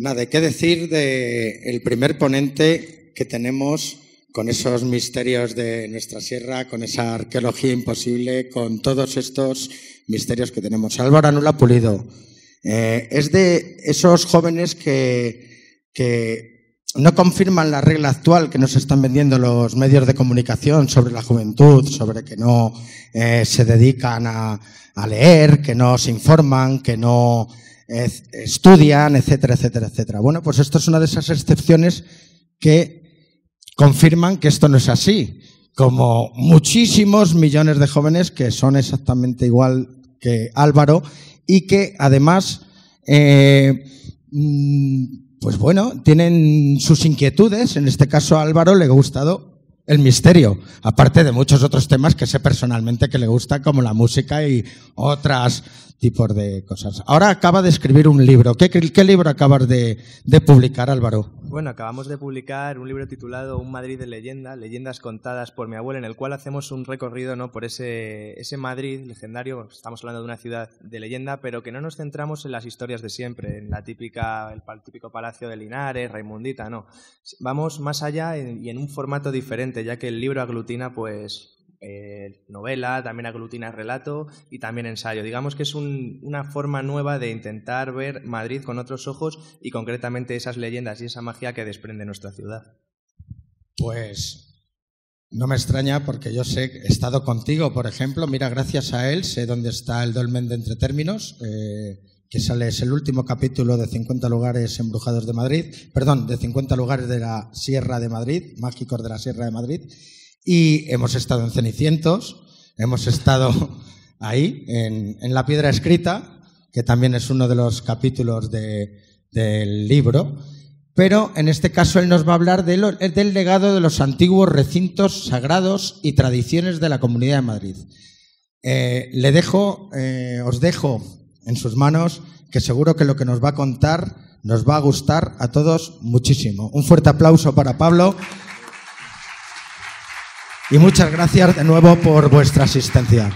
Nada, ¿qué decir del primer ponente que tenemos con esos misterios de nuestra sierra, con esa arqueología imposible, con todos estos misterios que tenemos. Álvaro Anula Pulido eh, es de esos jóvenes que, que no confirman la regla actual que nos están vendiendo los medios de comunicación sobre la juventud, sobre que no eh, se dedican a, a leer, que no se informan, que no estudian, etcétera, etcétera, etcétera. Bueno, pues esto es una de esas excepciones que confirman que esto no es así, como muchísimos millones de jóvenes que son exactamente igual que Álvaro y que además, eh, mm, pues bueno, tienen sus inquietudes. En este caso a Álvaro le ha gustado el misterio, aparte de muchos otros temas que sé personalmente que le gusta, como la música y otras tipos de cosas. Ahora acaba de escribir un libro. ¿Qué, libro acabas de, publicar, Álvaro? Bueno, acabamos de publicar un libro titulado Un Madrid de leyenda, leyendas contadas por mi abuela, en el cual hacemos un recorrido ¿no? por ese, ese Madrid legendario. Estamos hablando de una ciudad de leyenda, pero que no nos centramos en las historias de siempre, en la típica, el, típico palacio de Linares, Raimundita, no. Vamos más allá y en un formato diferente, ya que el libro aglutina pues eh, novela, también aglutina relato y también ensayo. Digamos que es una forma nueva de intentar ver Madrid con otros ojos y concretamente esas leyendas y esa magia que desprende nuestra ciudad. Pues no me extraña porque yo sé, he estado contigo, por ejemplo, mira, gracias a él sé dónde está el dolmen de Entre Términos, eh, que sale, es el último capítulo de 50 lugares embrujados de Madrid, perdón, de 50 lugares de la Sierra de Madrid, mágicos de la Sierra de Madrid, y hemos estado en Cenicientos, hemos estado ahí, en, La Piedra Escrita, que también es uno de los capítulos del libro. Pero en este caso él nos va a hablar eh, del legado de los antiguos recintos sagrados y tradiciones de la Comunidad de Madrid. Eh, le dejo, eh, os dejo en sus manos, que seguro que lo que nos va a contar nos va a gustar a todos muchísimo. Un fuerte aplauso para Pablo y muchas gracias de nuevo por vuestra asistencia.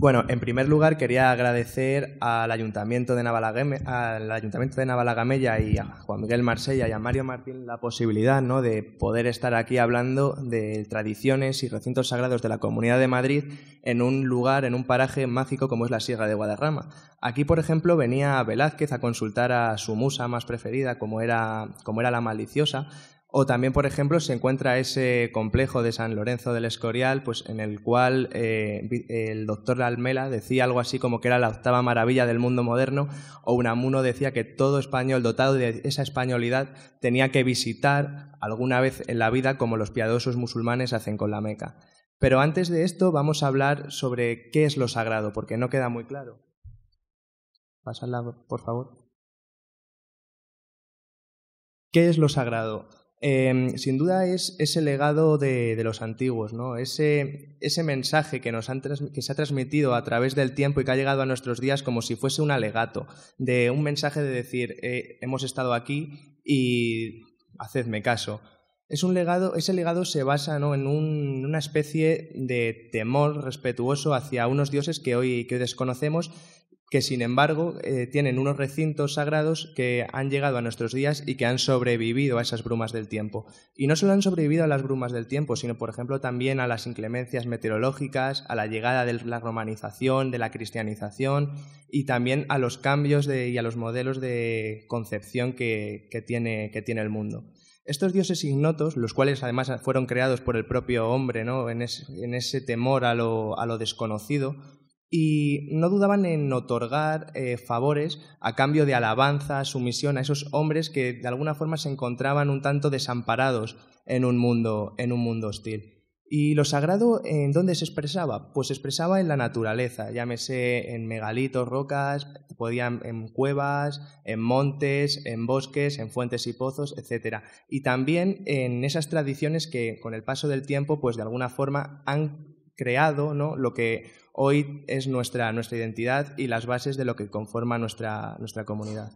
Bueno, en primer lugar quería agradecer al Ayuntamiento de Navalagamella, al Ayuntamiento de Navalagamella y a Juan Miguel Marsella y a Mario Martín la posibilidad ¿no? de poder estar aquí hablando de tradiciones y recintos sagrados de la Comunidad de Madrid en un lugar, en un paraje mágico como es la Sierra de Guadarrama. Aquí, por ejemplo, venía Velázquez a consultar a su musa más preferida, como era, como era la maliciosa, o también, por ejemplo, se encuentra ese complejo de San Lorenzo del Escorial, pues en el cual eh, el doctor Almela decía algo así como que era la octava maravilla del mundo moderno, o Unamuno decía que todo español dotado de esa españolidad tenía que visitar alguna vez en la vida como los piadosos musulmanes hacen con la Meca. Pero antes de esto vamos a hablar sobre qué es lo sagrado, porque no queda muy claro. Pásala, por favor. ¿Qué es lo sagrado? Em, sin duda es ese legado de, los antiguos, ¿no? Ese, mensaje que, nos han, que se ha transmitido a través del tiempo y que ha llegado a nuestros días como si fuese un alegato, de un mensaje de decir, eh, hemos estado aquí y hacedme caso. Es un legado, ese legado se basa en una especie de temor respetuoso hacia unos dioses que hoy, que hoy desconocemos que sin embargo eh, tienen unos recintos sagrados que han llegado a nuestros días y que han sobrevivido a esas brumas del tiempo. Y no solo han sobrevivido a las brumas del tiempo, sino por ejemplo también a las inclemencias meteorológicas, a la llegada de la romanización, de la cristianización y también a los cambios y a los modelos de concepción que, tiene, que tiene el mundo. Estos dioses ignotos, los cuales además fueron creados por el propio hombre, ¿no? en, en ese temor a lo desconocido, y no dudaban en otorgar eh, favores a cambio de alabanza, sumisión a esos hombres que de alguna forma se encontraban un tanto desamparados en un mundo, en un mundo hostil. ¿Y lo sagrado en dónde se expresaba? Pues se expresaba en la naturaleza, llámese en megalitos, rocas, podían en cuevas, en montes, en bosques, en fuentes y pozos, etc. Y también en esas tradiciones que con el paso del tiempo, pues de alguna forma han creado ¿no? lo que hoy es nuestra, identidad y las bases de lo que conforma nuestra, comunidad.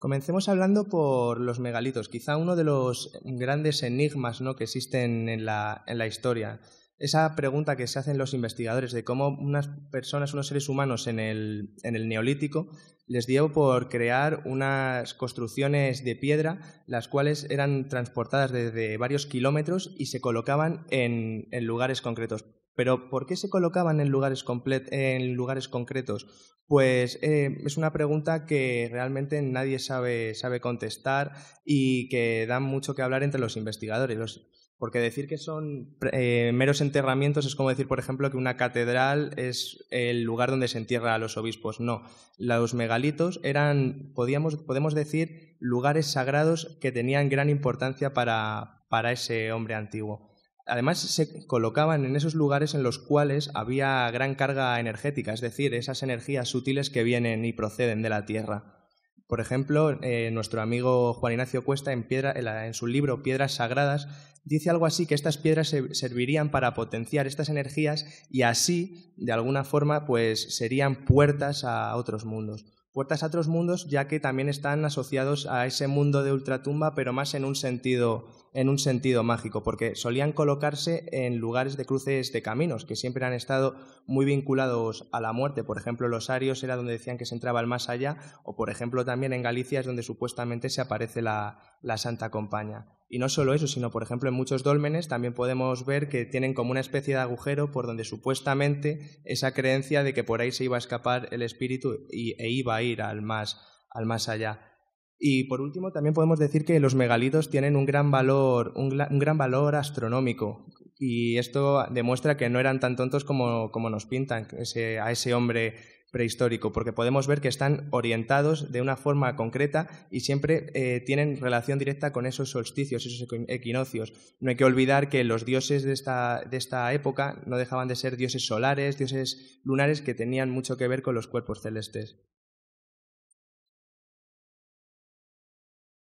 Comencemos hablando por los megalitos, quizá uno de los grandes enigmas que existen en la, en la historia esa pregunta que se hacen los investigadores de cómo unas personas, unos seres humanos en el, neolítico, les dio por crear unas construcciones de piedra, las cuales eran transportadas desde varios kilómetros y se colocaban en, lugares concretos. Pero ¿por qué se colocaban en lugares, en lugares concretos? Pues eh, es una pregunta que realmente nadie sabe, sabe contestar y que da mucho que hablar entre los investigadores. Los porque decir que son eh, meros enterramientos es como decir, por ejemplo, que una catedral es el lugar donde se entierra a los obispos. No, los megalitos eran, podíamos, podemos decir, lugares sagrados que tenían gran importancia para, para ese hombre antiguo. Además, se colocaban en esos lugares en los cuales había gran carga energética, es decir, esas energías sutiles que vienen y proceden de la Tierra. Por ejemplo, eh, nuestro amigo Juan Ignacio Cuesta, en, en, su libro Piedras Sagradas, dice algo así, que estas piedras servirían para potenciar estas energías y así, de alguna forma, pues serían puertas a otros mundos. Puertas a otros mundos, ya que también están asociados a ese mundo de ultratumba, pero más en un sentido en un sentido mágico, porque solían colocarse en lugares de cruces de caminos, que siempre han estado muy vinculados a la muerte. Por ejemplo, los arios era donde decían que se entraba al más allá, o por ejemplo también en Galicia es donde supuestamente se aparece la, Santa Compaña. Y no solo eso, sino por ejemplo en muchos dólmenes también podemos ver que tienen como una especie de agujero por donde supuestamente esa creencia de que por ahí se iba a escapar el espíritu e iba a ir al más, al más allá. Y por último, también podemos decir que los megalitos tienen un gran valor, un, gran valor astronómico. Y esto demuestra que no eran tan tontos como, nos pintan ese, a ese hombre prehistórico, porque podemos ver que están orientados de una forma concreta y siempre eh, tienen relación directa con esos solsticios, esos equinoccios. No hay que olvidar que los dioses de esta, de esta época no dejaban de ser dioses solares, dioses lunares que tenían mucho que ver con los cuerpos celestes.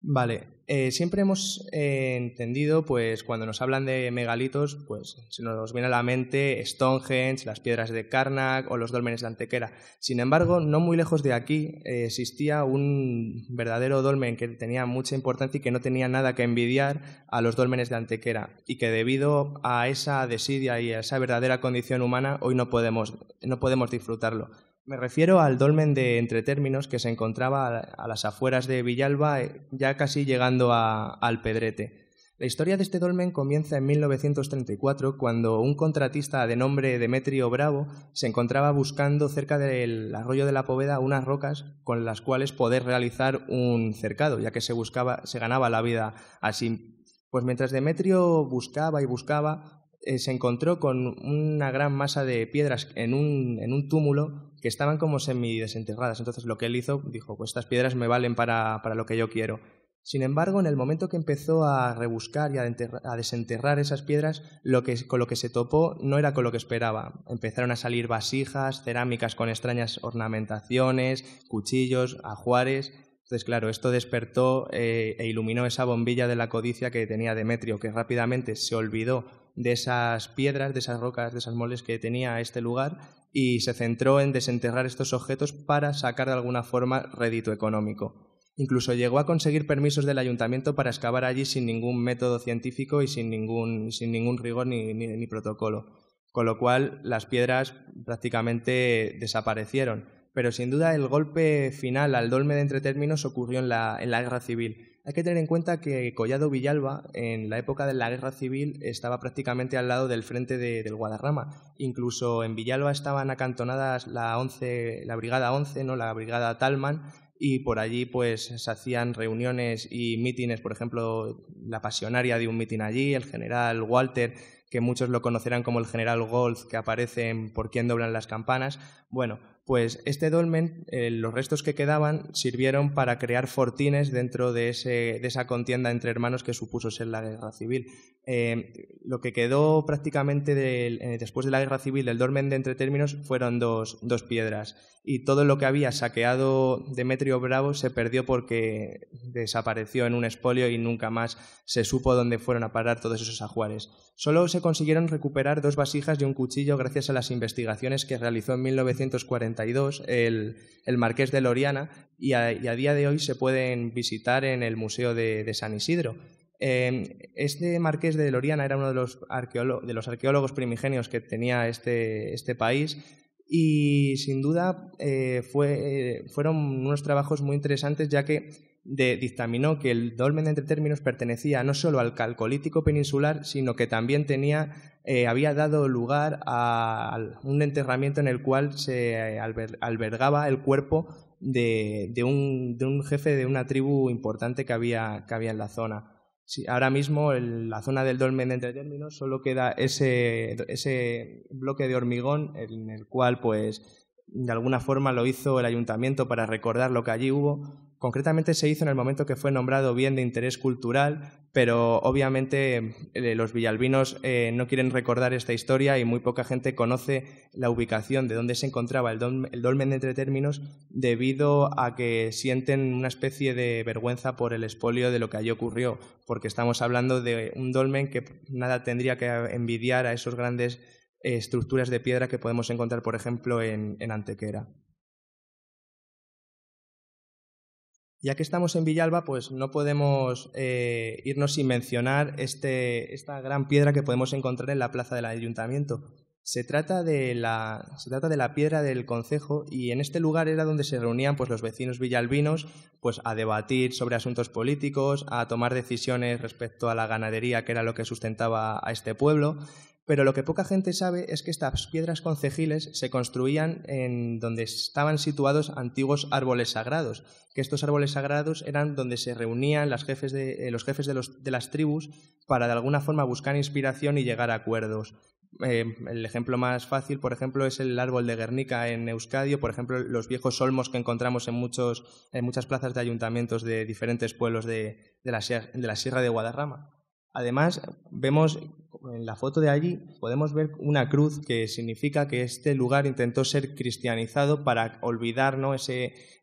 Vale, eh, siempre hemos eh, entendido, pues cuando nos hablan de megalitos, pues se nos viene a la mente Stonehenge, las piedras de Karnak o los dolmenes de Antequera. Sin embargo, no muy lejos de aquí eh, existía un verdadero dolmen que tenía mucha importancia y que no tenía nada que envidiar a los dolmenes de Antequera y que debido a esa desidia y a esa verdadera condición humana hoy no podemos, no podemos disfrutarlo. Me refiero al dolmen de Entretérminos que se encontraba a las afueras de Villalba, eh, ya casi llegando a, al Pedrete. La historia de este dolmen comienza en 1934, cuando un contratista de nombre Demetrio Bravo se encontraba buscando cerca del arroyo de la Poveda unas rocas con las cuales poder realizar un cercado, ya que se, buscaba, se ganaba la vida así. Pues mientras Demetrio buscaba y buscaba, eh, se encontró con una gran masa de piedras en un, en un túmulo que estaban como semidesenterradas. Entonces lo que él hizo, dijo, pues estas piedras me valen para, para lo que yo quiero. Sin embargo, en el momento que empezó a rebuscar y a, a desenterrar esas piedras, lo que, con lo que se topó no era con lo que esperaba. Empezaron a salir vasijas, cerámicas con extrañas ornamentaciones, cuchillos, ajuares. Entonces, claro, esto despertó eh, e iluminó esa bombilla de la codicia que tenía Demetrio, que rápidamente se olvidó de esas piedras, de esas rocas, de esas moles que tenía este lugar y se centró en desenterrar estos objetos para sacar de alguna forma rédito económico. Incluso llegó a conseguir permisos del ayuntamiento para excavar allí sin ningún método científico y sin ningún, sin ningún rigor ni, ni protocolo, con lo cual las piedras prácticamente desaparecieron pero sin duda el golpe final al dolme de entre términos ocurrió en la, Guerra Civil. Hay que tener en cuenta que Collado Villalba, en la época de la Guerra Civil, estaba prácticamente al lado del frente de, del Guadarrama. Incluso en Villalba estaban acantonadas la, la Brigada 11, ¿no? la Brigada Talman, y por allí pues se hacían reuniones y mítines, por ejemplo, la pasionaria de un mítin allí, el general Walter, que muchos lo conocerán como el general Golf, que aparece en Por quién doblan las campanas. Bueno, pues este dolmen, eh, los restos que quedaban sirvieron para crear fortines dentro de, esa contienda entre hermanos que supuso ser la guerra civil. Eh, lo que quedó prácticamente eh, después de la guerra civil del dolmen de entre términos fueron dos, piedras y todo lo que había saqueado Demetrio Bravo se perdió porque desapareció en un espolio y nunca más se supo dónde fueron a parar todos esos ajuares. Solo se consiguieron recuperar dos vasijas y un cuchillo gracias a las investigaciones que realizó en 1940 el, Marqués de Loriana, y a, día de hoy se pueden visitar en el Museo de, San Isidro. Em, este Marqués de Loriana era uno de los, de los arqueólogos primigenios que tenía este, este país y sin duda eh, fue, eh, fueron unos trabajos muy interesantes ya que dictaminó que el dolmen de entre términos pertenecía no solo al calcolítico peninsular, sino que también tenía, eh, había dado lugar a, un enterramiento en el cual se albergaba el cuerpo de, de, un, de, un, jefe de una tribu importante que había, que había en la zona. Sí, ahora mismo en la zona del dolmen de entre términos solo queda ese, ese bloque de hormigón en el cual, pues, de alguna forma lo hizo el ayuntamiento para recordar lo que allí hubo Concretamente se hizo en el momento que fue nombrado bien de interés cultural, pero obviamente eh, los villalbinos eh, no quieren recordar esta historia y muy poca gente conoce la ubicación de dónde se encontraba el, dolmen de Entre Términos debido a que sienten una especie de vergüenza por el expolio de lo que allí ocurrió, porque estamos hablando de un dolmen que nada tendría que envidiar a esos grandes eh, estructuras de piedra que podemos encontrar, por ejemplo, en Antequera. Ya que estamos en Villalba, pues no podemos eh, irnos sin mencionar este, esta gran piedra que podemos encontrar en la plaza del ayuntamiento. Se trata, de la, se trata de la piedra del concejo y en este lugar era donde se reunían pues, los vecinos villalbinos pues, a debatir sobre asuntos políticos, a tomar decisiones respecto a la ganadería, que era lo que sustentaba a este pueblo, pero lo que poca gente sabe es que estas piedras concejiles se construían en donde estaban situados antiguos árboles sagrados, que estos árboles sagrados eran donde se reunían eh, los jefes de, las tribus para de alguna forma buscar inspiración y llegar a acuerdos. Eh, el ejemplo más fácil, por ejemplo, es el árbol de Guernica en Euskadi, por ejemplo los viejos olmos que encontramos en, muchos, muchas plazas de ayuntamientos de diferentes pueblos de, de la Sierra de Guadarrama. Además, vemos en la foto de allí podemos ver una cruz que significa que este lugar intentó ser cristianizado para olvidar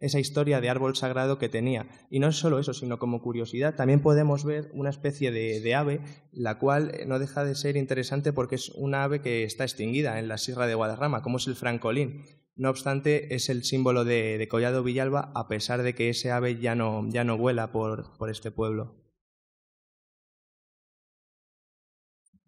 esa historia de árbol sagrado que tenía. Y no es solo eso, sino como curiosidad, también podemos ver una especie de, ave, la cual eh, no deja de ser interesante porque es una ave que está extinguida en la Sierra de Guadarrama, como es el francolín. No obstante, es el símbolo de, Collado Villalba, a pesar de que ese ave ya no, ya no vuela por este pueblo.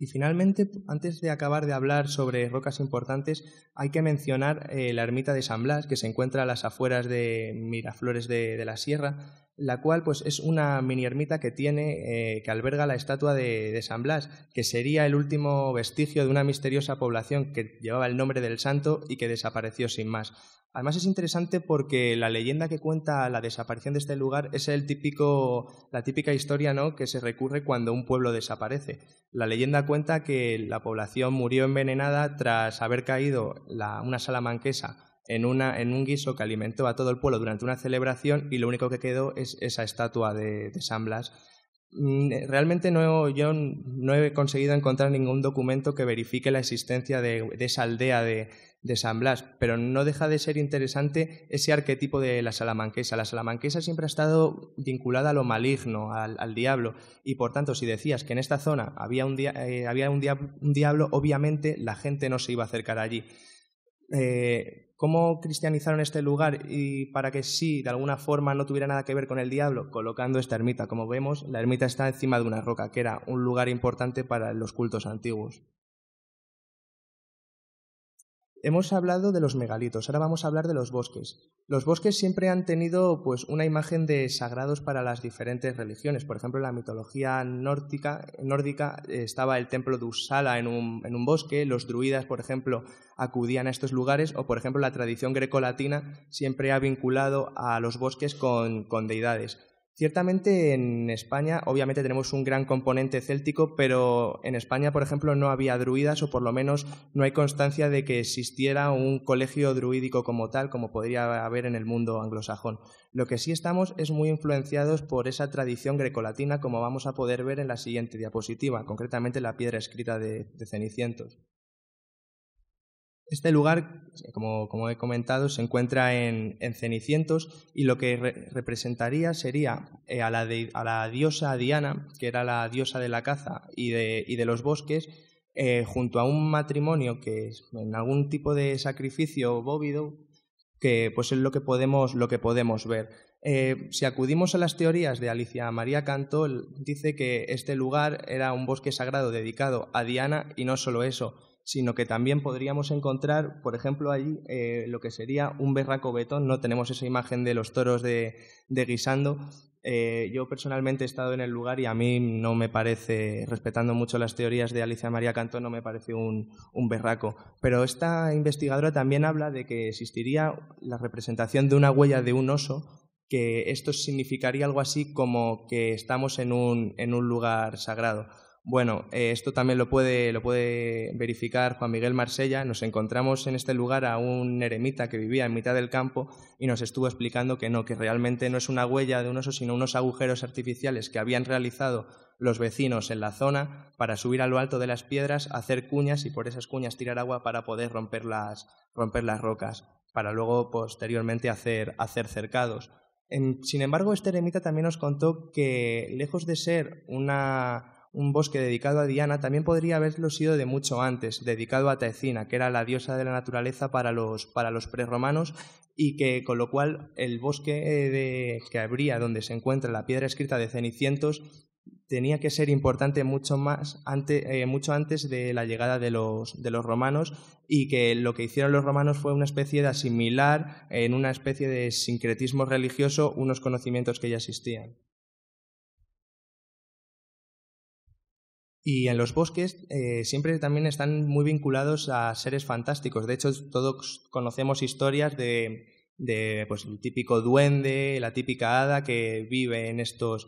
Y finalmente, antes de acabar de hablar sobre rocas importantes, hay que mencionar eh, la ermita de San Blas, que se encuentra a las afueras de Miraflores de la Sierra, la cual pues es una mini ermita que tiene, eh, que alberga la estatua de, San Blas, que sería el último vestigio de una misteriosa población que llevaba el nombre del santo y que desapareció sin más. Además es interesante porque la leyenda que cuenta la desaparición de este lugar es el típico, la típica historia ¿no? que se recurre cuando un pueblo desaparece. La leyenda cuenta que la población murió envenenada tras haber caído una salamanquesa en, un guiso que alimentó a todo el pueblo durante una celebración y lo único que quedó es esa estatua de, San Blas. Mm, eh, realmente no, yo no he conseguido encontrar ningún documento que verifique la existencia de, esa aldea de, San Blas, pero no deja de ser interesante ese arquetipo de la salamanquesa. La salamanquesa siempre ha estado vinculada a lo maligno, al, diablo, y por tanto, si decías que en esta zona había, un, eh, un diablo, obviamente la gente no se iba a acercar allí. Eh, ¿cómo cristianizaron este lugar y para que sí, de alguna forma, no tuviera nada que ver con el diablo? Colocando esta ermita. Como vemos, la ermita está encima de una roca, que era un lugar importante para los cultos antiguos. Hemos hablado de los megalitos, ahora vamos a hablar de los bosques. Los bosques siempre han tenido pues una imagen de sagrados para las diferentes religiones. Por ejemplo, en la mitología nórdica, eh, estaba el templo de Usala en un, bosque, los druidas, por ejemplo, acudían a estos lugares, o por ejemplo, la tradición grecolatina siempre ha vinculado a los bosques con deidades. Ciertamente en España, obviamente tenemos un gran componente céltico, pero en España, por ejemplo, no había druidas o por lo menos no hay constancia de que existiera un colegio druídico como tal, como podría haber en el mundo anglosajón. Lo que sí estamos es muy influenciados por esa tradición grecolatina, como vamos a poder ver en la siguiente diapositiva, concretamente la piedra escrita de, de Cenicientos. Este lugar, eh, como, he comentado, se encuentra en, Cenicientos y lo que representaría sería eh, a, la diosa Diana, que era la diosa de la caza y de, y de los bosques, eh, junto a un matrimonio que es en algún tipo de sacrificio bóvido, que pues es lo que podemos, lo que podemos ver. si acudimos a las teorías de Alicia María Cantol, dice que este lugar era un bosque sagrado dedicado a Diana y no solo eso, sino que también podríamos encontrar, por ejemplo, allí eh, lo que sería un berraco betón, ¿no? Tenemos esa imagen de los toros de, guisando. Eh, yo personalmente he estado en el lugar y a mí no me parece, respetando mucho las teorías de Alicia María Cantón, no me parece un, berraco. Pero esta investigadora también habla de que existiría la representación de una huella de un oso que esto significaría algo así como que estamos en un lugar sagrado. Bueno, eh, esto también lo puede, verificar Juan Miguel Marsella. Nos encontramos en este lugar a un eremita que vivía en mitad del campo y nos estuvo explicando que no, que realmente no es una huella de un oso, sino unos agujeros artificiales que habían realizado los vecinos en la zona para subir a lo alto de las piedras, hacer cuñas y por esas cuñas tirar agua para poder romper las, romper las rocas, para luego posteriormente hacer, hacer cercados. sin embargo, este eremita también nos contó que lejos de ser una un bosque dedicado a Diana también podría haberlo sido de mucho antes, dedicado a Taecina, que era la diosa de la naturaleza para los, para los y que con lo cual el bosque eh, de, que habría donde se encuentra la piedra escrita de Cenicientos tenía que ser importante mucho más antes, eh, mucho antes de la llegada de los, de los romanos y que lo que hicieron los romanos fue una especie de asimilar en una especie de sincretismo religioso unos conocimientos que ya existían. Y en los bosques eh, siempre también están muy vinculados a seres fantásticos. De hecho, todos conocemos historias de de pues el típico duende, la típica hada que vive en estos,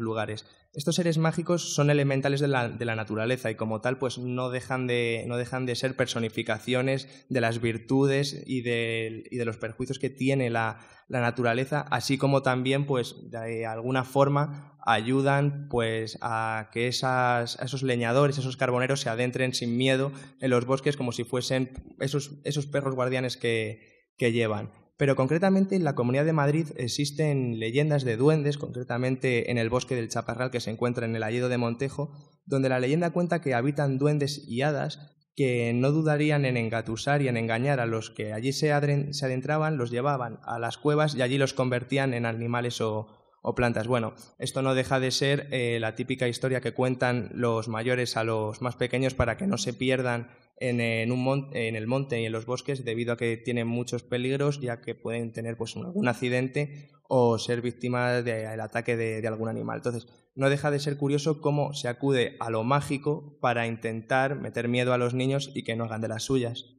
lugares. Estos seres mágicos son elementales de la, naturaleza y como tal pues no dejan, de, ser personificaciones de las virtudes y de, los perjuicios que tiene la, naturaleza, así como también pues de alguna forma ayudan pues a que esos leñadores, esos carboneros se adentren sin miedo en los bosques como si fuesen esos, perros guardianes que llevan pero concretamente en la Comunidad de Madrid existen leyendas de duendes, concretamente en el bosque del Chaparral que se encuentra en el Alledo de Montejo, donde la leyenda cuenta que habitan duendes y hadas que no dudarían en engatusar y en engañar a los que allí se, adentraban, los llevaban a las cuevas y allí los convertían en animales o, plantas. Bueno, esto no deja de ser eh, la típica historia que cuentan los mayores a los más pequeños para que no se pierdan en, un en el monte y en los bosques debido a que tienen muchos peligros, ya que pueden tener pues, algún accidente o ser víctimas del ataque de, algún animal. Entonces, no deja de ser curioso cómo se acude a lo mágico para intentar meter miedo a los niños y que no hagan de las suyas.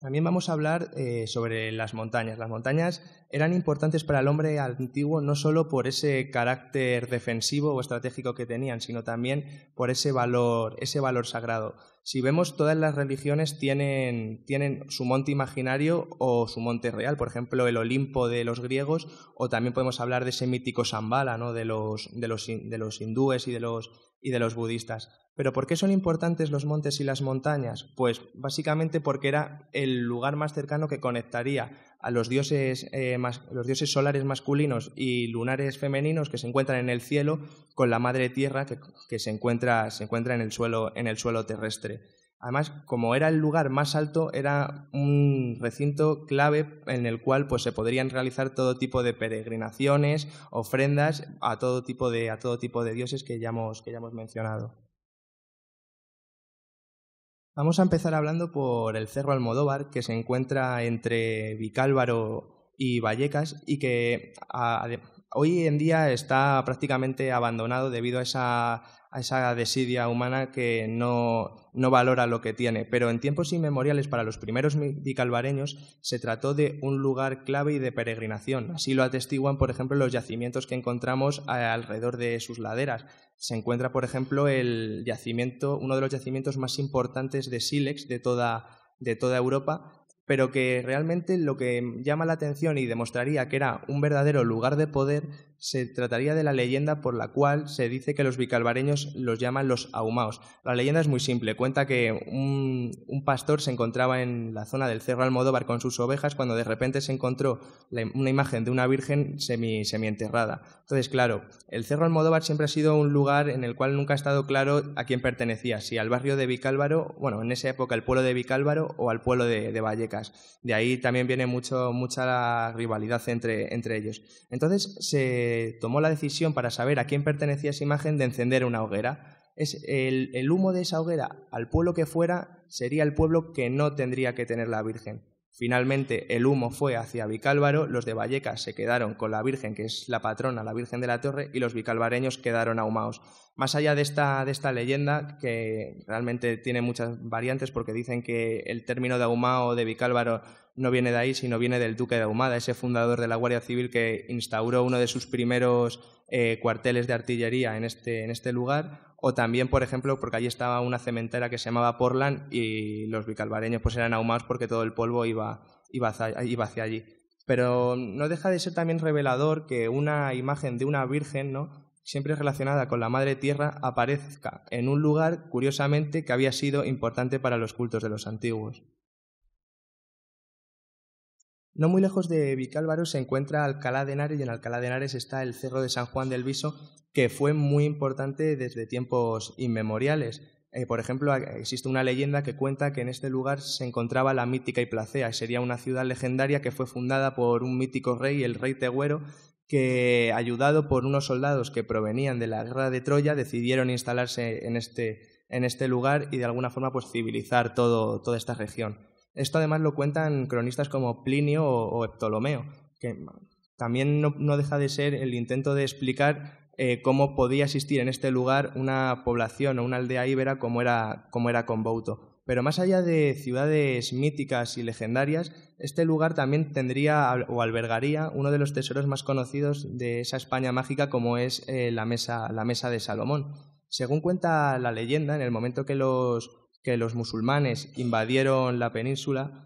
También vamos a hablar eh, sobre las montañas. Las montañas eran importantes para el hombre antiguo no solo por ese carácter defensivo o estratégico que tenían, sino también por ese valor, ese valor sagrado. Si vemos, todas las religiones tienen, tienen su monte imaginario o su monte real, por ejemplo, el Olimpo de los griegos, o también podemos hablar de ese mítico Sambala, ¿no? de, los, de los hindúes y de los y de los budistas. ¿Pero por qué son importantes los montes y las montañas? Pues básicamente porque era el lugar más cercano que conectaría a los dioses, eh, solares masculinos y lunares femeninos que se encuentran en el cielo con la madre tierra que, se, encuentra, se encuentra en el suelo, en el suelo terrestre. Además, como era el lugar más alto, era un recinto clave en el cual pues, se podrían realizar todo tipo de peregrinaciones, ofrendas a todo tipo de, a todo tipo de dioses que ya hemos, mencionado. Vamos a empezar hablando por el Cerro Almodóvar, que se encuentra entre Vicálvaro y Vallecas y que hoy en día está prácticamente abandonado debido a esa a esa desidia humana que no, no, valora lo que tiene. Pero en tiempos inmemoriales, para los primeros vicalvareños, se trató de un lugar clave y de peregrinación. Así lo atestiguan, por ejemplo, los yacimientos que encontramos eh, alrededor de sus laderas. Se encuentra, por ejemplo, el yacimiento, uno de los yacimientos más importantes de sílex de toda, de toda Europa, pero que realmente lo que llama la atención y demostraría que era un verdadero lugar de poder se trataría de la leyenda por la cual se dice que los bicalvareños los llaman los ahumaos. La leyenda es muy simple, cuenta que un, pastor se encontraba en la zona del Cerro Almodóvar con sus ovejas cuando de repente se encontró una imagen de una virgen semi, enterrada Entonces, claro, el Cerro Almodóvar siempre ha sido un lugar en el cual nunca ha estado claro a quién pertenecía, si al barrio de Vicálvaro, bueno, en esa época el pueblo de Vicálvaro o al pueblo de, de de ahí también viene mucho, mucha rivalidad entre, ellos. Entonces se tomó la decisión para saber a quién pertenecía esa imagen de encender una hoguera. Es el humo de esa hoguera al pueblo que fuera sería el pueblo que no tendría que tener la Virgen. Finalmente el humo fue hacia Vicálvaro, los de Vallecas se quedaron con la Virgen, que es la patrona, la Virgen de la Torre, y los vicálvareños quedaron ahumados. Más allá de esta, leyenda, que realmente tiene muchas variantes porque dicen que el término de ahumado de Vicálvaro no viene de ahí, sino viene del duque de Ahumada, ese fundador de la Guardia Civil que instauró uno de sus primeros eh, cuarteles de artillería este, en este, lugar, o también, por ejemplo, porque allí estaba una cementera que se llamaba Portland y los bicalvareños pues eran ahumados porque todo el polvo iba, hacia, iba hacia allí. Pero no deja de ser también revelador que una imagen de una virgen, ¿no? siempre relacionada con la Madre Tierra, aparezca en un lugar, curiosamente, que había sido importante para los cultos de los antiguos. No muy lejos de Vicálvaro se encuentra Alcalá de Henares y en Alcalá de Henares está el Cerro de San Juan del Viso, que fue muy importante desde tiempos inmemoriales. Eh, por ejemplo, existe una leyenda que cuenta que en este lugar se encontraba la mítica Iplacea. Sería una ciudad legendaria que fue fundada por un mítico rey, el rey Tegüero, que, ayudado por unos soldados que provenían de la guerra de Troya, decidieron instalarse en este, en este lugar y de alguna forma pues, civilizar toda esta región. Esto además lo cuentan cronistas como Plinio o, Ptolomeo, que también no, deja de ser el intento de explicar eh, cómo podía existir en este lugar una población o una aldea íbera como era, como era Pero más allá de ciudades míticas y legendarias, este lugar también tendría o albergaría uno de los tesoros más conocidos de esa España mágica como es eh, la, mesa, la Mesa de Salomón. Según cuenta la leyenda, en el momento que los que los musulmanes invadieron la península,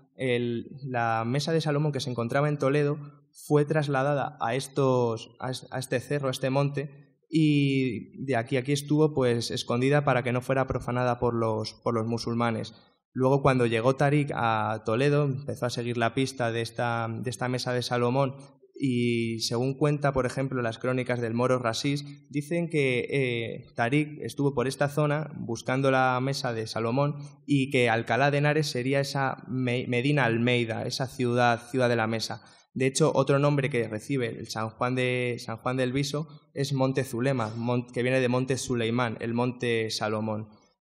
la mesa de Salomón que se encontraba en Toledo fue trasladada a, a este cerro, a este monte, y de aquí a aquí estuvo pues escondida para que no fuera profanada por los, por los musulmanes. Luego, cuando llegó Tariq a Toledo, empezó a seguir la pista de esta mesa de Salomón y según cuenta, por ejemplo, las crónicas del moro Rasís, dicen que eh, Tarik estuvo por esta zona buscando la mesa de Salomón y que Alcalá de Henares sería esa Medina Almeida, esa ciudad, ciudad de la mesa. De hecho, otro nombre que recibe el San Juan, de, San Juan del Viso es Monte Zulema, que viene de Monte Suleimán, el Monte Salomón.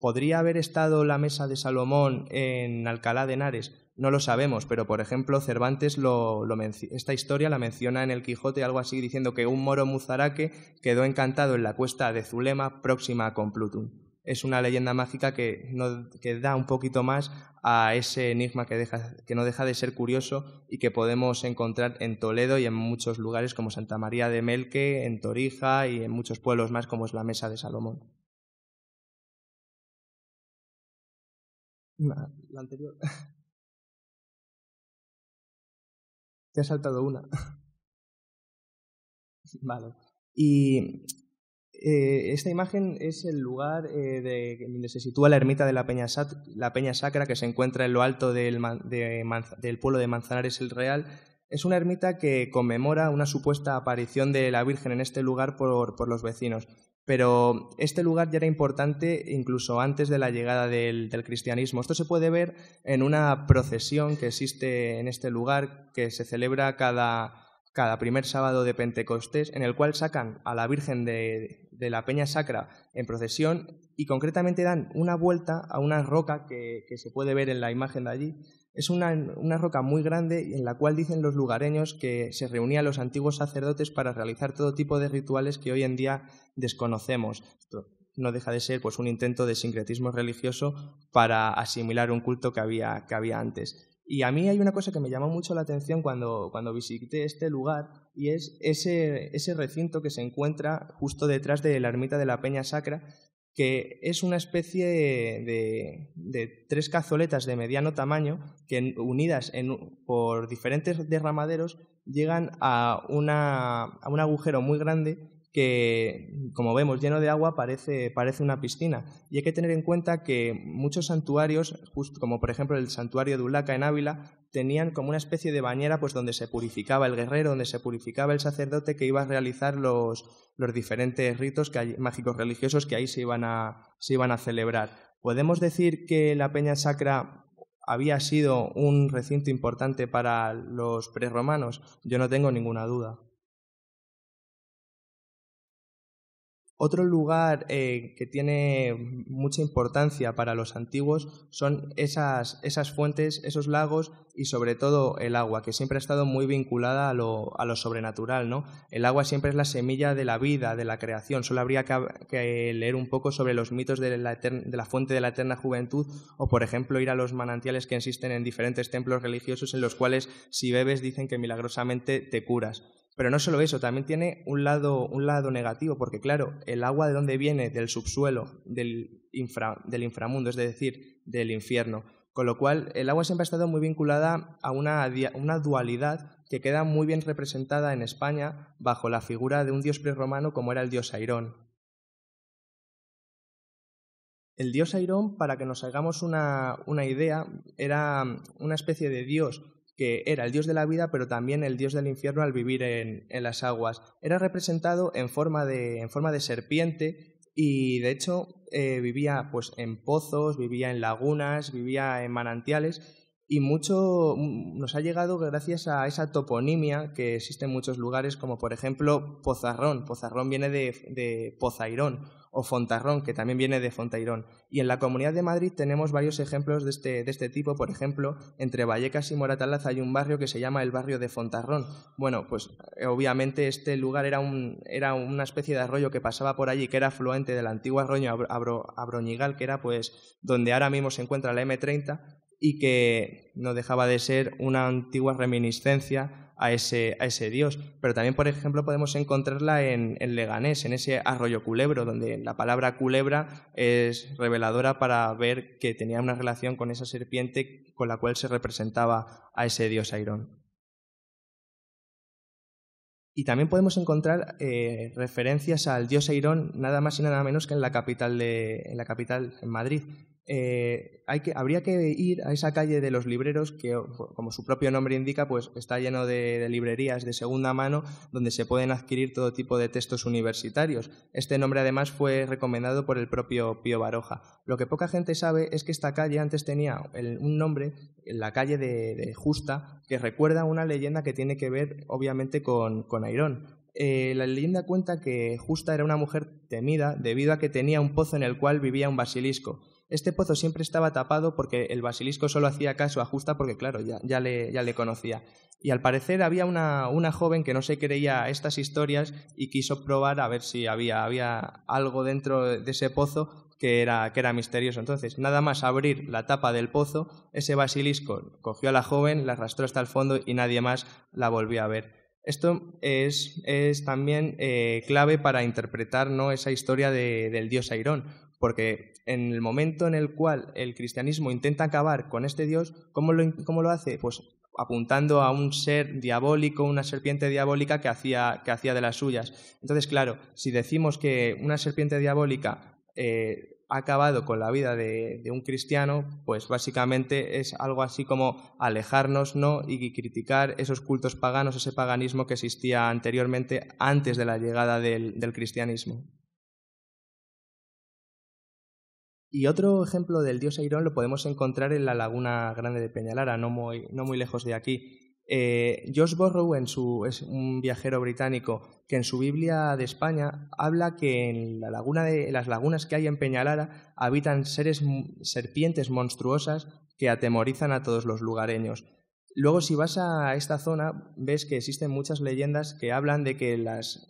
¿Podría haber estado la mesa de Salomón en Alcalá de Henares? No lo sabemos, pero por ejemplo Cervantes esta historia la menciona en el Quijote, algo así, diciendo que un moro muzaraque quedó encantado en la cuesta de Zulema próxima a Complutum. Es una leyenda mágica que, da un poquito más a ese enigma que, que no deja de ser curioso y que podemos encontrar en Toledo y en muchos lugares como Santa María de Melque, en Torija y en muchos pueblos más como es la Mesa de Salomón. La, anterior. Te ha saltado una. Vale. Y eh, esta imagen es el lugar eh, de, donde se sitúa la ermita de la Peña, la Peña Sacra, que se encuentra en lo alto del, pueblo de Manzanares el Real. Es una ermita que conmemora una supuesta aparición de la Virgen en este lugar por los vecinos. Pero este lugar ya era importante incluso antes de la llegada del, cristianismo. Esto se puede ver en una procesión que existe en este lugar, que se celebra cada, primer sábado de Pentecostés, en el cual sacan a la Virgen de, la Peña Sacra en procesión y concretamente dan una vuelta a una roca que, que se puede ver en la imagen de allí es una, una, roca muy grande en la cual dicen los lugareños que se reunían los antiguos sacerdotes para realizar todo tipo de rituales que hoy en día desconocemos. Esto no deja de ser pues, un intento de sincretismo religioso para asimilar un culto que había, antes. Y a mí hay una cosa que me llamó mucho la atención cuando, visité este lugar y es ese recinto que se encuentra justo detrás de la ermita de la Peña Sacra, que es una especie de, tres cazoletas de mediano tamaño que unidas por diferentes derramaderos llegan a, un agujero muy grande que, como vemos, lleno de agua parece, una piscina. Y hay que tener en cuenta que muchos santuarios, justo como por ejemplo el santuario de Ulaca en Ávila, tenían como una especie de bañera pues donde se purificaba el guerrero, donde se purificaba el sacerdote que iba a realizar los, diferentes ritos mágicos religiosos que ahí se iban, a, se iban a celebrar. ¿Podemos decir que la Peña Sacra había sido un recinto importante para los preromanos? Yo no tengo ninguna duda. Otro lugar eh, que tiene mucha importancia para los antiguos son esas, fuentes, esos lagos y sobre todo el agua, que siempre ha estado muy vinculada a lo, sobrenatural. ¿no? El agua siempre es la semilla de la vida, de la creación. Solo habría que, leer un poco sobre los mitos de la fuente de la eterna juventud o, por ejemplo, ir a los manantiales que existen en diferentes templos religiosos en los cuales si bebes dicen que milagrosamente te curas. Pero no solo eso, también tiene un lado, negativo, porque claro, el agua de dónde viene, del subsuelo, del, inframundo, es decir, del infierno. Con lo cual, el agua siempre ha estado muy vinculada a una, dualidad que queda muy bien representada en España bajo la figura de un dios prerromano como era el dios Airón. El dios Airón, para que nos hagamos una idea, era una especie de dios que era el dios de la vida, pero también el dios del infierno al vivir en, las aguas. Era representado en forma de, serpiente y de hecho eh, vivía pues, en pozos, vivía en lagunas, vivía en manantiales y mucho nos ha llegado gracias a esa toponimia que existe en muchos lugares, como por ejemplo Pozarrón. Pozarrón viene de, de Pozairón o Fontarrón, que también viene de Fontairón. Y en la Comunidad de Madrid tenemos varios ejemplos de este, de este tipo. Por ejemplo, entre Vallecas y Moratalaz hay un barrio que se llama el barrio de Fontarrón. Bueno, pues eh, obviamente este lugar era, era una especie de arroyo que pasaba por allí, que era afluente del antiguo arroyo Abroñigal, que era pues donde ahora mismo se encuentra la M30 y que no dejaba de ser una antigua reminiscencia a ese, dios. Pero también, por ejemplo, podemos encontrarla en, Leganés, en ese arroyo culebro, donde la palabra culebra es reveladora para ver que tenía una relación con esa serpiente con la cual se representaba a ese dios Airón. Y también podemos encontrar eh, referencias al dios Airón nada más y nada menos que en la capital, de, en la capital, en Madrid. Eh, hay habría que ir a esa calle de los libreros que, como su propio nombre indica, pues está lleno de, librerías de segunda mano donde se pueden adquirir todo tipo de textos universitarios. Este nombre además fue recomendado por el propio Pío Baroja. Lo que poca gente sabe es que esta calle antes tenía un nombre, la calle de, Justa, que recuerda una leyenda que tiene que ver obviamente con, con eh, la leyenda cuenta que Justa era una mujer temida debido a que tenía un pozo en el cual vivía un basilisco. Este pozo siempre estaba tapado porque el basilisco solo hacía caso a Justa porque, claro, ya, ya, le, ya le, conocía. Y al parecer había una, una, joven que no se creía estas historias y quiso probar a ver si había, había algo dentro de ese pozo que era, que era, misterioso. Entonces, nada más abrir la tapa del pozo, ese basilisco cogió a la joven, la arrastró hasta el fondo y nadie más la volvió a ver. Esto es, es también eh, clave para interpretar ¿no? esa historia del dios Airón, porque en el momento en el cual el cristianismo intenta acabar con este Dios, ¿cómo lo, hace? Pues apuntando a un ser diabólico, una serpiente diabólica que hacía, de las suyas. Entonces, claro, si decimos que una serpiente diabólica eh, ha acabado con la vida de, un cristiano, pues básicamente es algo así como alejarnos ¿no? y criticar esos cultos paganos, ese paganismo que existía anteriormente antes de la llegada del cristianismo. Y otro ejemplo del dios Airón lo podemos encontrar en la laguna grande de Peñalara, no muy, lejos de aquí. Eh, Josh Borrow en su, es un viajero británico que en su Biblia de España habla que en la laguna de, las lagunas que hay en Peñalara habitan seres serpientes monstruosas que atemorizan a todos los lugareños. Luego, si vas a esta zona, ves que existen muchas leyendas que hablan de que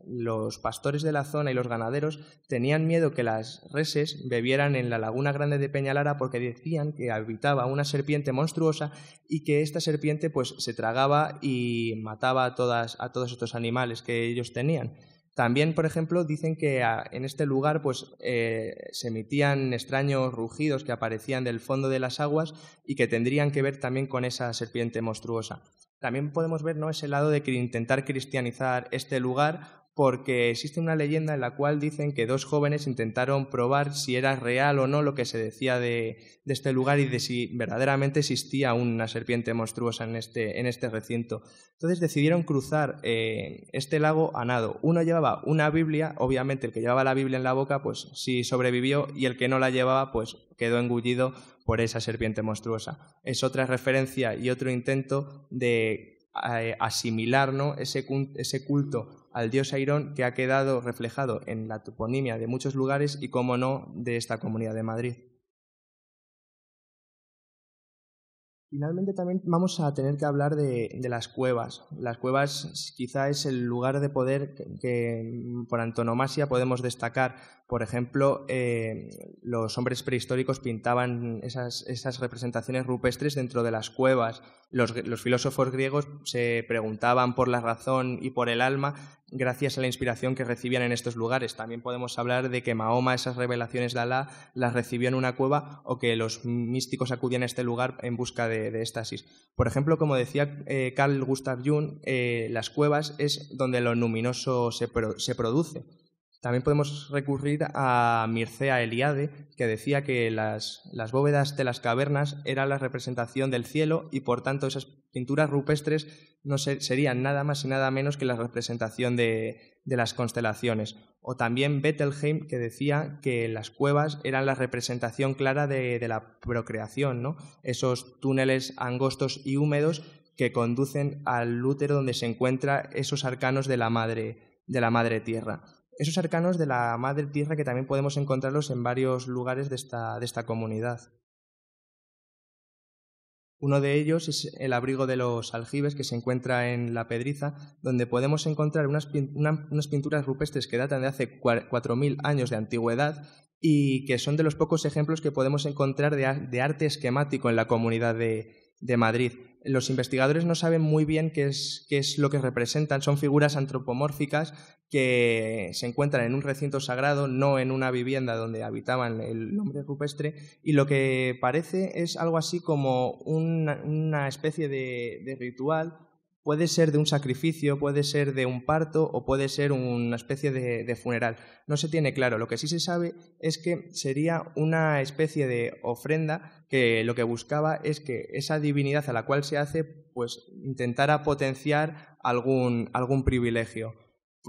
los pastores de la zona y los ganaderos tenían miedo que las reses bebieran en la laguna grande de Peñalara porque decían que habitaba una serpiente monstruosa y que esta serpiente pues, se tragaba y mataba a, a todos estos animales que ellos tenían. También, por ejemplo, dicen que ah, en este lugar pues, eh, se emitían extraños rugidos que aparecían del fondo de las aguas y que tendrían que ver también con esa serpiente monstruosa. También podemos ver ¿no? ese lado de intentar cristianizar este lugar porque existe una leyenda en la cual dicen que dos jóvenes intentaron probar si era real o no lo que se decía de, este lugar y de si verdaderamente existía una serpiente monstruosa en este, este recinto. Entonces decidieron cruzar eh, este lago a nado. Uno llevaba una Biblia, obviamente el que llevaba la Biblia en la boca pues sí sobrevivió y el que no la llevaba pues quedó engullido por esa serpiente monstruosa. Es otra referencia y otro intento de eh, asimilar ese culto al dios Airón que ha quedado reflejado en la toponimia de muchos lugares y, como no, de esta comunidad de Madrid. Finalmente también vamos a tener que hablar de, las cuevas. Las cuevas quizá es el lugar de poder que, por antonomasia podemos destacar. Por ejemplo, eh, los hombres prehistóricos pintaban esas, representaciones rupestres dentro de las cuevas. Los, los filósofos griegos se preguntaban por la razón y por el alma gracias a la inspiración que recibían en estos lugares. También podemos hablar de que Mahoma esas revelaciones de Alá las recibió en una cueva o que los místicos acudían a este lugar en busca de de, Por ejemplo, como decía eh, Carl Gustav Jung, eh, las cuevas es donde lo luminoso se, se produce. También podemos recurrir a Mircea Eliade, que decía que las, bóvedas de las cavernas eran la representación del cielo y por tanto esas pinturas rupestres no serían nada más y nada menos que la representación de, las constelaciones. O también bethelheim que decía que las cuevas eran la representación clara de, la procreación, esos túneles angostos y húmedos que conducen al útero donde se encuentran esos arcanos de la madre, de la madre tierra esos arcanos de la Madre Tierra que también podemos encontrarlos en varios lugares de esta, de esta comunidad. Uno de ellos es el abrigo de los aljibes que se encuentra en La Pedriza, donde podemos encontrar unas, pinturas rupestres que datan de hace 4.000 años de antigüedad y que son de los pocos ejemplos que podemos encontrar de, arte esquemático en la comunidad de, de Madrid. Los investigadores no saben muy bien qué es, lo que representan. Son figuras antropomórficas que se encuentran en un recinto sagrado, no en una vivienda donde habitaban el hombre rupestre. Y lo que parece es algo así como una, especie de, de ritual puede ser de un sacrificio, puede ser de un parto o puede ser una especie de, funeral. No se tiene claro. Lo que sí se sabe es que sería una especie de ofrenda que lo que buscaba es que esa divinidad a la cual se hace, pues intentara potenciar algún, algún privilegio.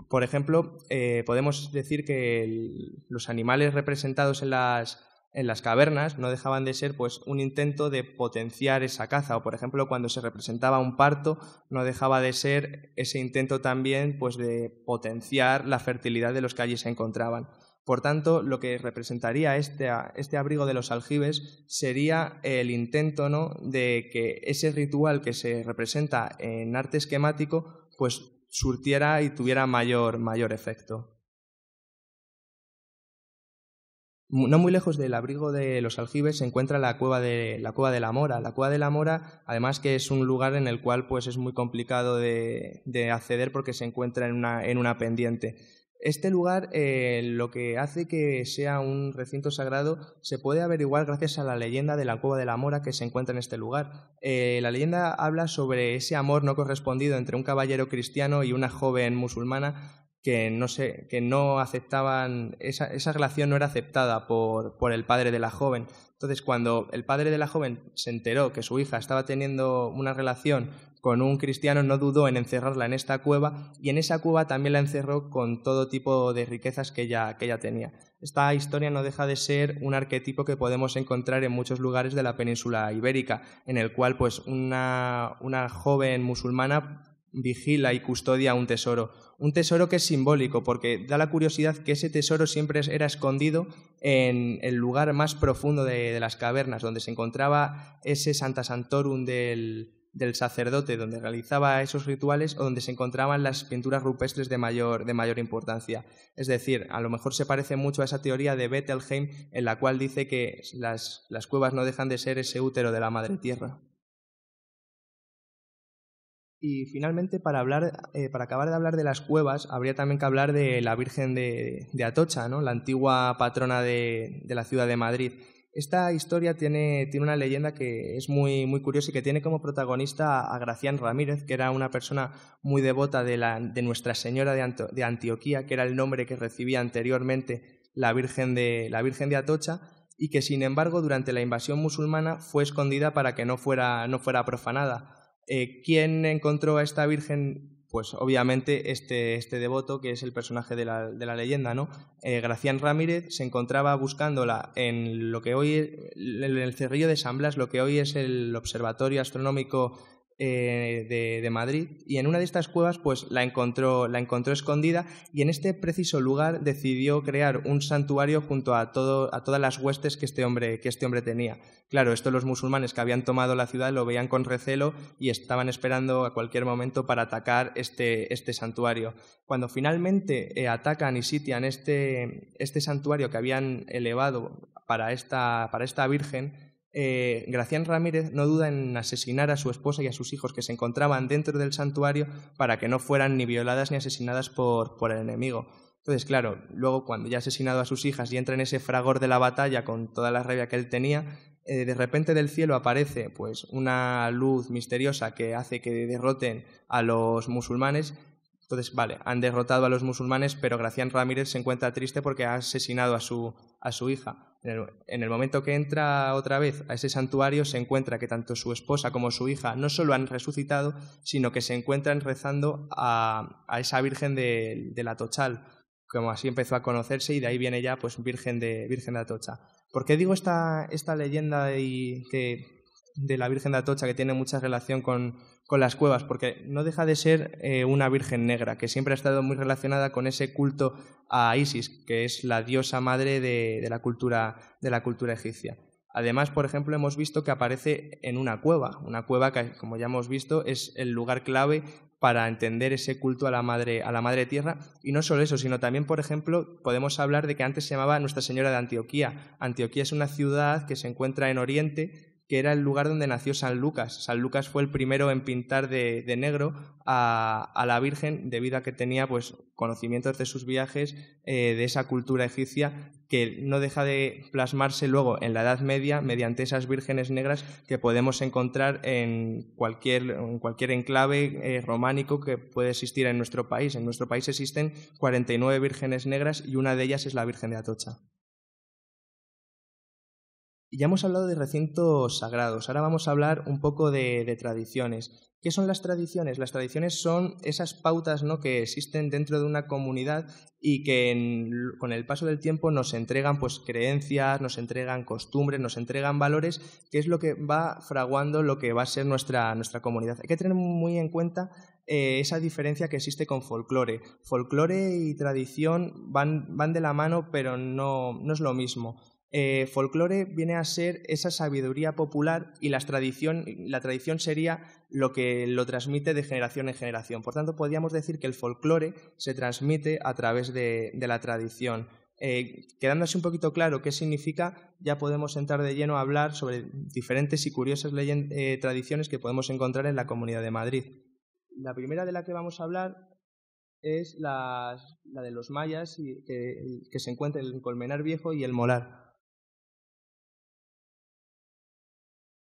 Por ejemplo, eh, podemos decir que los animales representados en las en las cavernas no dejaban de ser pues un intento de potenciar esa caza o por ejemplo cuando se representaba un parto no dejaba de ser ese intento también pues de potenciar la fertilidad de los que allí se encontraban. Por tanto, lo que representaría este, este abrigo de los aljibes sería el intento ¿no? de que ese ritual que se representa en arte esquemático pues surtiera y tuviera mayor, mayor efecto. no muy lejos del abrigo de los aljibes se encuentra la cueva de la cueva de la Mora. La cueva de la Mora, además que es un lugar en el cual pues es muy complicado de, acceder porque se encuentra en una, pendiente. Este lugar eh, lo que hace que sea un recinto sagrado se puede averiguar gracias a la leyenda de la cueva de la mora que se encuentra en este lugar. Eh, la leyenda habla sobre ese amor no correspondido entre un caballero cristiano y una joven musulmana que no, que no aceptaban, esa, esa relación no era aceptada por, por, el padre de la joven. Entonces, cuando el padre de la joven se enteró que su hija estaba teniendo una relación con un cristiano, no dudó en encerrarla en esta cueva y en esa cueva también la encerró con todo tipo de riquezas que ella, que ella tenía. Esta historia no deja de ser un arquetipo que podemos encontrar en muchos lugares de la península ibérica, en el cual pues una, una joven musulmana vigila y custodia un tesoro. Un tesoro que es simbólico, porque da la curiosidad que ese tesoro siempre era escondido en el lugar más profundo de, las cavernas, donde se encontraba ese Santa Santorum del, sacerdote donde realizaba esos rituales o donde se encontraban las pinturas rupestres de mayor, importancia. Es decir, a lo mejor se parece mucho a esa teoría de Bethelheim en la cual dice que las, las cuevas no dejan de ser ese útero de la madre tierra. Y finalmente, para, hablar, eh, para acabar de hablar de las cuevas, habría también que hablar de la Virgen de, Atocha, ¿no? la antigua patrona de, la ciudad de Madrid. Esta historia tiene, una leyenda que es muy, muy curiosa y que tiene como protagonista a Gracián Ramírez, que era una persona muy devota de, la, de Nuestra Señora de, Antioquía, que era el nombre que recibía anteriormente la Virgen de, la Virgen de Atocha, y que sin embargo durante la invasión musulmana fue escondida para que no fuera, no fuera profanada. Eh, ¿Quién encontró a esta Virgen? Pues obviamente este, este devoto, que es el personaje de la, leyenda, ¿no? Eh, Gracián Ramírez se encontraba buscándola en lo que hoy en el Cerrillo de San lo que hoy es el Observatorio Astronómico eh, de, Madrid y en una de estas cuevas pues la encontró, la encontró escondida y en este preciso lugar decidió crear un santuario junto a, todas las huestes que este, hombre, que este hombre tenía. Claro, esto los musulmanes que habían tomado la ciudad lo veían con recelo y estaban esperando a cualquier momento para atacar este, este santuario. Cuando finalmente eh, atacan y sitian este, este santuario que habían elevado para esta, para esta Virgen, eh, Gracián Ramírez no duda en asesinar a su esposa y a sus hijos que se encontraban dentro del santuario para que no fueran ni violadas ni asesinadas por, el enemigo. Entonces, claro, luego cuando ya ha asesinado a sus hijas y entra en ese fragor de la batalla con toda la rabia que él tenía, eh, de repente del cielo aparece pues una luz misteriosa que hace que derroten a los musulmanes entonces, vale, han derrotado a los musulmanes, pero Gracián Ramírez se encuentra triste porque ha asesinado a su, a su hija. En el momento que entra otra vez a ese santuario, se encuentra que tanto su esposa como su hija no solo han resucitado, sino que se encuentran rezando a, esa Virgen de, la Tochal, como así empezó a conocerse, y de ahí viene ya pues Virgen de, Virgen de Atocha. ¿Por qué digo esta, esta leyenda y que de la Virgen de Atocha que tiene mucha relación con, las cuevas, porque no deja de ser eh, una Virgen negra, que siempre ha estado muy relacionada con ese culto a Isis, que es la diosa madre de, de, la, cultura, de la cultura egipcia. Además, por ejemplo, hemos visto que aparece en una cueva, una cueva que, como ya hemos visto, es el lugar clave para entender ese culto a la madre a la madre tierra y no solo eso sino también por ejemplo podemos hablar de que antes se llamaba Nuestra Señora de Antioquía Antioquía es una ciudad que se encuentra en Oriente que era el lugar donde nació San Lucas. San Lucas fue el primero en pintar de, negro a, la Virgen debido a que tenía pues, conocimientos de sus viajes, eh, de esa cultura egipcia que no deja de plasmarse luego en la Edad Media mediante esas vírgenes negras que podemos encontrar en cualquier, en cualquier enclave eh, románico que puede existir en nuestro país. En nuestro país existen 49 vírgenes negras y una de ellas es la Virgen de Atocha. Ya hemos hablado de recintos sagrados, ahora vamos a hablar un poco de, tradiciones. ¿Qué son las tradiciones? Las tradiciones son esas pautas ¿no? que existen dentro de una comunidad y que con el paso del tiempo nos entregan pues, creencias, nos entregan costumbres, nos entregan valores, que es lo que va fraguando lo que va a ser nuestra, comunidad. Hay que tener muy en cuenta eh, esa diferencia que existe con folclore. Folclore y tradición van, van de la mano, pero no, no es lo mismo. Eh, folclore viene a ser esa sabiduría popular y la tradición sería lo que lo transmite de generación en generación. Por tanto, podríamos decir que el folclore se transmite a través de, la tradición. Eh, quedándose un poquito claro qué significa, ya podemos entrar de lleno a hablar sobre diferentes y curiosas eh, tradiciones que podemos encontrar en la Comunidad de Madrid. La primera de la que vamos a hablar es la, la de los mayas y, que se encuentra en el Colmenar Viejo y el Molar.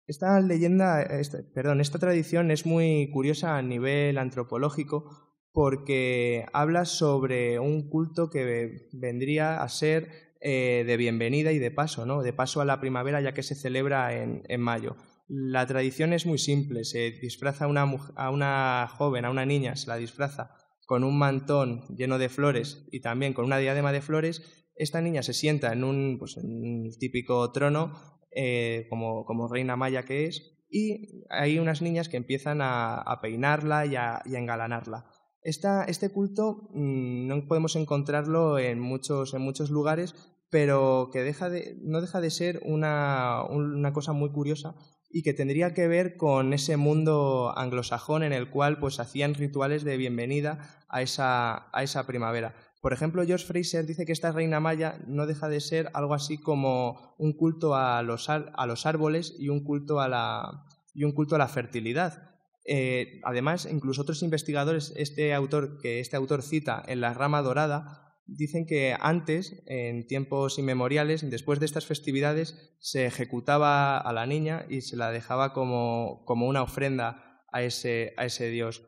Esta leyenda, este, perdón, esta tradición es muy curiosa a nivel antropológico porque habla sobre un culto que vendría a ser eh, de bienvenida y de paso, ¿no? De paso a la primavera ya que se celebra en, en mayo. La tradición es muy simple, se disfraza a una, a una joven, a una niña, se la disfraza con un mantón lleno de flores y también con una diadema de flores, esta niña se sienta en un, pues, en un típico trono eh, como, reina maya que es, y hay unas niñas que empiezan a, peinarla y a, engalanarla. este culto mm, no podemos encontrarlo en muchos, lugares, pero que deja de, no deja de ser una, cosa muy curiosa y que tendría que ver con ese mundo anglosajón en el cual pues hacían rituales de bienvenida a esa primavera. Por ejemplo, George Fraser dice que esta reina maya no deja de ser algo así como un culto a los, a los árboles y un culto a la, y un culto a la fertilidad. Eh, además, incluso otros investigadores, este autor que este autor cita en La Rama Dorada, dicen que antes, en tiempos inmemoriales, después de estas festividades, se ejecutaba a la niña y se la dejaba como, como una ofrenda a ese, a ese dios.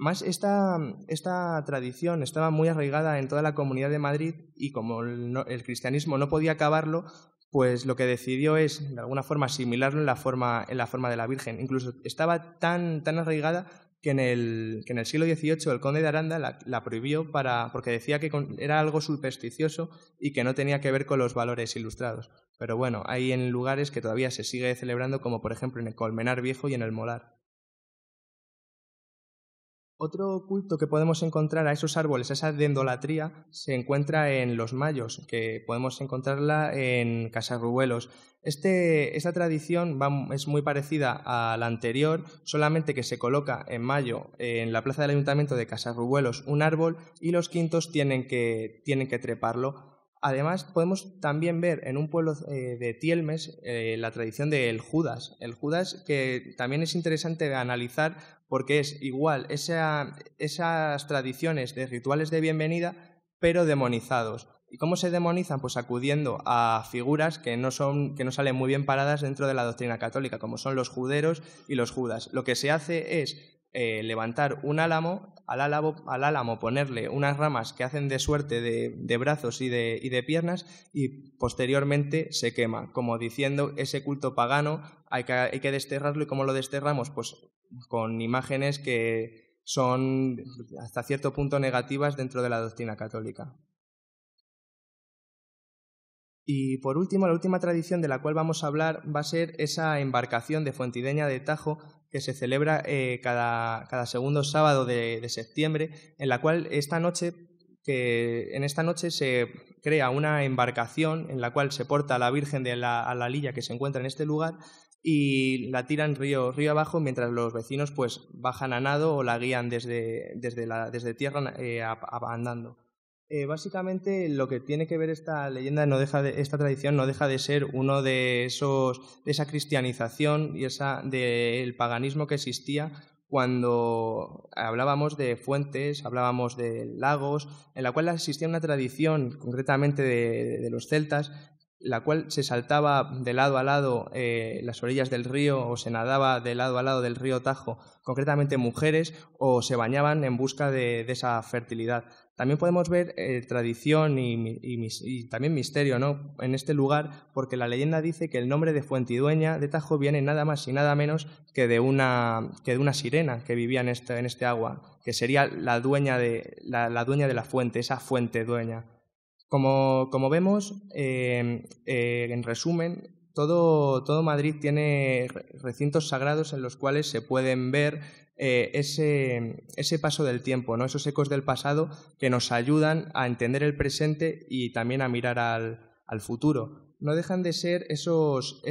Más esta, tradición estaba muy arraigada en toda la comunidad de Madrid y como el, cristianismo no podía acabarlo, pues lo que decidió es, de alguna forma, asimilarlo en la forma, en la forma de la Virgen. Incluso estaba tan, tan arraigada que en, el, que en el siglo XVIII el conde de Aranda la, prohibió para, porque decía que era algo supersticioso y que no tenía que ver con los valores ilustrados. Pero bueno, hay en lugares que todavía se sigue celebrando, como por ejemplo en el Colmenar Viejo y en el Molar. Otro culto que podemos encontrar a esos árboles, esa dendolatría, se encuentra en los mayos, que podemos encontrarla en Casarruelos. Este, esta tradición es muy parecida a la anterior, solamente que se coloca en mayo en la plaza del ayuntamiento de Casarruelos un árbol y los quintos tienen que treparlo Además, podemos también ver en un pueblo eh, de Tielmes eh, la tradición del Judas. El Judas que también es interesante analizar porque es igual esas tradiciones de rituales de bienvenida, pero demonizados. ¿Y cómo se demonizan? Pues acudiendo a figuras que no, que no salen muy bien paradas dentro de la doctrina católica, como son los juderos y los judas. Lo que se hace es eh, levantar un álamo, al álamo, ponerle unas ramas que hacen de suerte de, brazos y de, piernas y posteriormente se quema, como diciendo ese culto pagano hay que, hay que desterrarlo y cómo lo desterramos, pues con imágenes que son hasta cierto punto negativas dentro de la doctrina católica. Y por último, la última tradición de la cual vamos a hablar va a ser esa embarcación de Fuentideña de Tajo que se celebra eh, cada, cada, segundo sábado de, septiembre, en la cual esta noche, que en esta noche se crea una embarcación en la cual se porta a la Virgen de la, a la Lilla que se encuentra en este lugar y la tiran río, río abajo mientras los vecinos pues bajan a nado o la guían desde, tierra eh, andando. Eh, básicamente lo que tiene que ver esta leyenda no deja de, esta tradición no deja de ser uno de esos de esa cristianización y esa del paganismo que existía cuando hablábamos de fuentes, hablábamos de lagos, en la cual existía una tradición concretamente de, de los celtas la cual se saltaba de lado a lado eh, las orillas del río o se nadaba de lado a lado del río Tajo, concretamente mujeres, o se bañaban en busca de, esa fertilidad. También podemos ver eh, tradición y, también misterio en este lugar, porque la leyenda dice que el nombre de dueña de Tajo viene nada más y nada menos que de una, sirena que vivía este, en este, agua, que sería la dueña, la dueña de la fuente, esa fuente dueña. Como, vemos, em, eh, en resumen, todo, Madrid tiene recintos sagrados en los cuales se pueden ver eh, ese, paso del tiempo, ¿no? esos ecos del pasado que nos ayudan a entender el presente y también a mirar al, al futuro no dejan de ser esos,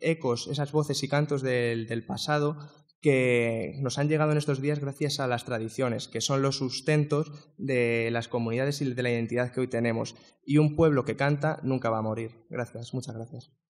ecos, esas voces y cantos del, del pasado que nos han llegado en estos días gracias a las tradiciones, que son los sustentos de las comunidades y de la identidad que hoy tenemos. Y un pueblo que canta nunca va a morir. Gracias, muchas gracias.